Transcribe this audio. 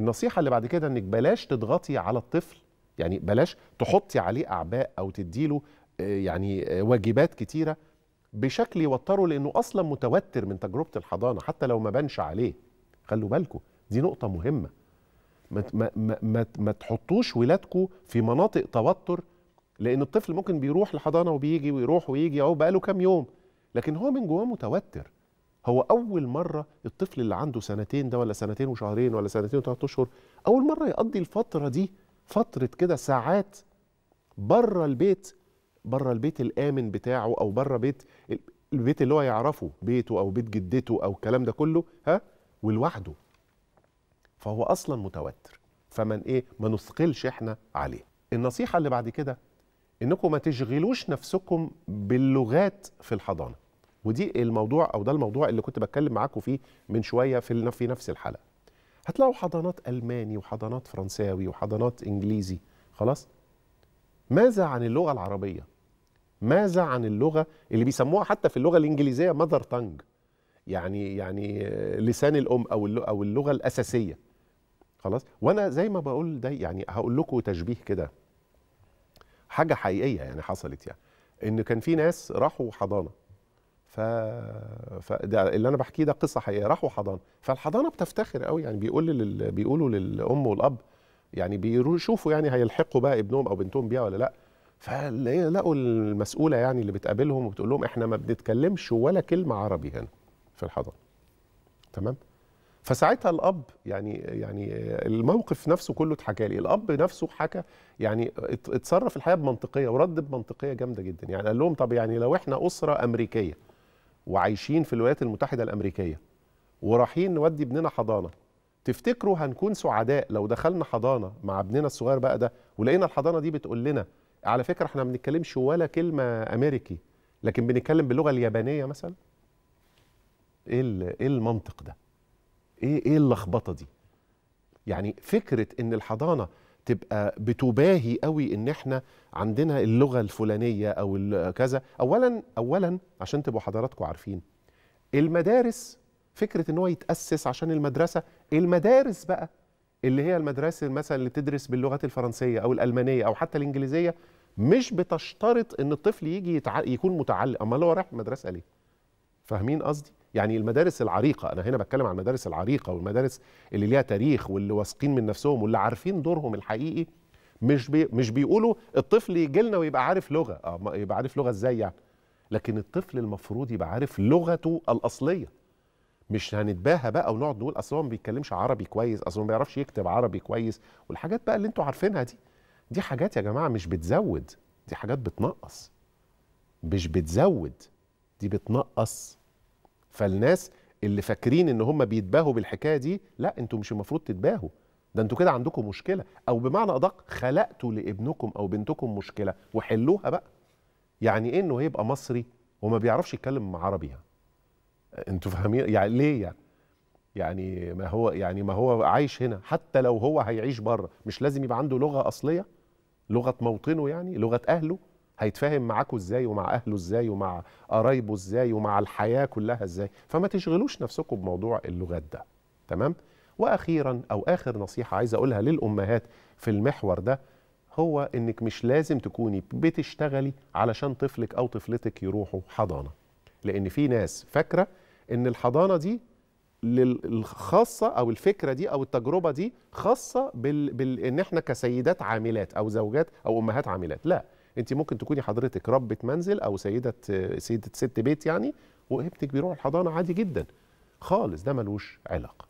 النصيحه اللي بعد كده انك بلاش تضغطي على الطفل يعني بلاش تحطي عليه اعباء او تديله آه، يعني آه، واجبات كتيره بشكل يوتره لانه اصلا متوتر من تجربه الحضانه حتى لو ما بانش عليه خلوا بالكم دي نقطه مهمه ما, ما, ما, ما تحطوش ولادكم في مناطق توتر لان الطفل ممكن بيروح الحضانه وبيجي ويروح ويجي اهو بقاله كام يوم لكن هو من جواه متوتر هو اول مره الطفل اللي عنده سنتين ده ولا سنتين وشهرين ولا سنتين وثلاث اشهر اول مره يقضي الفتره دي فتره كده ساعات بره البيت بره البيت الامن بتاعه او بره بيت البيت اللي هو يعرفه بيته او بيت جدته او الكلام ده كله ها ولوحده فهو اصلا متوتر فمن ايه ما نثقلش احنا عليه النصيحه اللي بعد كده انكم ما تشغلوش نفسكم باللغات في الحضانه ودي الموضوع او ده الموضوع اللي كنت بتكلم معاكم فيه من شويه في في نفس الحلقه هتلاقوا حضانات الماني وحضانات فرنساوي وحضانات انجليزي خلاص ماذا عن اللغه العربيه ماذا عن اللغه اللي بيسموها حتى في اللغه الانجليزيه ماذر تانج يعني يعني لسان الام او او اللغه الاساسيه خلاص وانا زي ما بقول ده يعني هقول لكم تشبيه كده حاجه حقيقيه يعني حصلت يعني ان كان في ناس راحوا حضانه ف... فده اللي انا بحكيه ده قصه حقيقيه راحوا حضانه فالحضانه بتفتخر قوي يعني بيقول لل... بيقولوا للام والاب يعني بيشوفوا يعني هيلحقوا بقى ابنهم او بنتهم بيها ولا لا فلقوا المسؤوله يعني اللي بتقابلهم وبتقول لهم احنا ما بنتكلمش ولا كلمه عربي هنا في الحضانه تمام فساعتها الاب يعني يعني الموقف نفسه كله اتحكى لي الاب نفسه حكى يعني اتصرف الحقيقه بمنطقيه ورد بمنطقيه جامده جدا يعني قال لهم طب يعني لو احنا اسره امريكيه وعايشين في الولايات المتحده الامريكيه ورايحين نودي ابننا حضانه تفتكروا هنكون سعداء لو دخلنا حضانه مع ابننا الصغير بقى ده ولقينا الحضانه دي بتقول لنا على فكره احنا ما بنتكلمش ولا كلمه امريكي لكن بنتكلم باللغه اليابانيه مثلا ايه, إيه المنطق ده ايه ايه اللخبطه دي يعني فكره ان الحضانه تبقى بتباهي قوي ان احنا عندنا اللغه الفلانيه او كذا اولا اولا عشان تبقوا حضراتكم عارفين المدارس فكره ان هو يتاسس عشان المدرسه المدارس بقى اللي هي المدارس مثلا اللي بتدرس باللغات الفرنسيه او الالمانيه او حتى الانجليزيه مش بتشترط ان الطفل يجي يتع... يكون متعلم امال هو رايح المدرسه ليه فاهمين قصدي يعني المدارس العريقه انا هنا بتكلم عن المدارس العريقه والمدارس اللي ليها تاريخ واللي واثقين من نفسهم واللي عارفين دورهم الحقيقي مش بي مش بيقولوا الطفل يجي لنا ويبقى عارف لغه اه يبقى عارف لغه ازاي يعني لكن الطفل المفروض يبقى عارف لغته الاصليه مش هنتباهى بقى ونقعد نقول اصل هو ما بيتكلمش عربي كويس اصل ما بيعرفش يكتب عربي كويس والحاجات بقى اللي انتوا عارفينها دي دي حاجات يا جماعه مش بتزود دي حاجات بتنقص مش بتزود دي بتنقص فالناس اللي فاكرين ان هم بيتباهوا بالحكايه دي لا انتوا مش المفروض تتباهوا ده انتوا كده عندكم مشكله او بمعنى ادق خلقتوا لابنكم او بنتكم مشكله وحلوها بقى يعني ايه انه يبقى مصري وما بيعرفش يتكلم عربي يعني انتوا فاهمين يعني ليه يعني يعني ما هو يعني ما هو عايش هنا حتى لو هو هيعيش بره مش لازم يبقى عنده لغه اصليه لغه موطنه يعني لغه اهله هيتفاهم معاكوا ازاي ومع اهله ازاي ومع قرايبه ازاي ومع الحياه كلها ازاي فما تشغلوش نفسكم بموضوع اللغات ده تمام واخيرا او اخر نصيحه عايز اقولها للامهات في المحور ده هو انك مش لازم تكوني بتشتغلي علشان طفلك او طفلتك يروحوا حضانه لان في ناس فاكره ان الحضانه دي الخاصه او الفكره دي او التجربه دي خاصه بال... بال... ان احنا كسيدات عاملات او زوجات او امهات عاملات لا انت ممكن تكوني حضرتك ربة منزل او سيده سيده ست بيت يعني وابنك بيروح الحضانه عادي جدا خالص ده ملوش علاقه